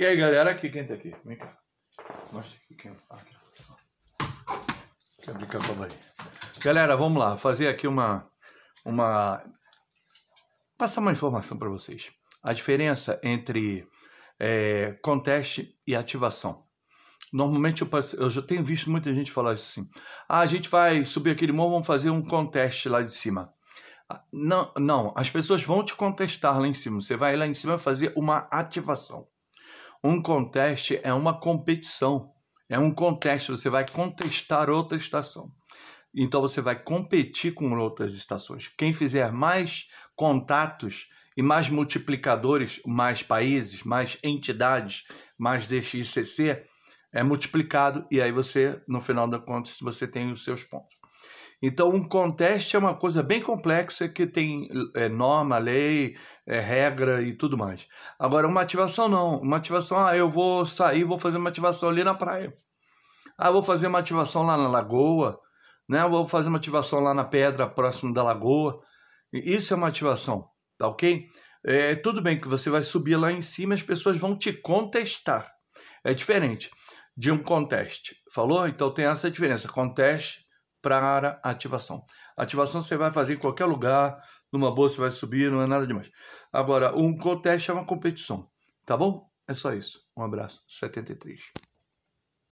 E aí, galera, aqui quem tá aqui? Vem cá. Mostra aqui quem. Tá aqui. Quer brincar com a Bahia. Galera, vamos lá, fazer aqui uma. uma... Passar uma informação para vocês. A diferença entre é, conteste e ativação. Normalmente eu, passo, eu já tenho visto muita gente falar isso assim. Ah, a gente vai subir aquele morro, vamos fazer um conteste lá de cima. Ah, não, não, as pessoas vão te contestar lá em cima. Você vai lá em cima fazer uma ativação. Um contest é uma competição, é um contest, você vai contestar outra estação. Então você vai competir com outras estações. Quem fizer mais contatos e mais multiplicadores, mais países, mais entidades, mais DXCC, é multiplicado e aí você, no final da contas, você tem os seus pontos. Então, um contest é uma coisa bem complexa que tem é, norma, lei, é, regra e tudo mais. Agora, uma ativação não. Uma ativação, ah, eu vou sair, vou fazer uma ativação ali na praia. Ah, vou fazer uma ativação lá na lagoa, né? Vou fazer uma ativação lá na pedra próximo da lagoa. Isso é uma ativação, tá ok? É, tudo bem que você vai subir lá em cima, as pessoas vão te contestar. É diferente de um contest, falou? Então tem essa diferença. Contest para ativação. Ativação você vai fazer em qualquer lugar, numa boa você vai subir, não é nada demais. Agora, um contest é uma competição, tá bom? É só isso. Um abraço. 73.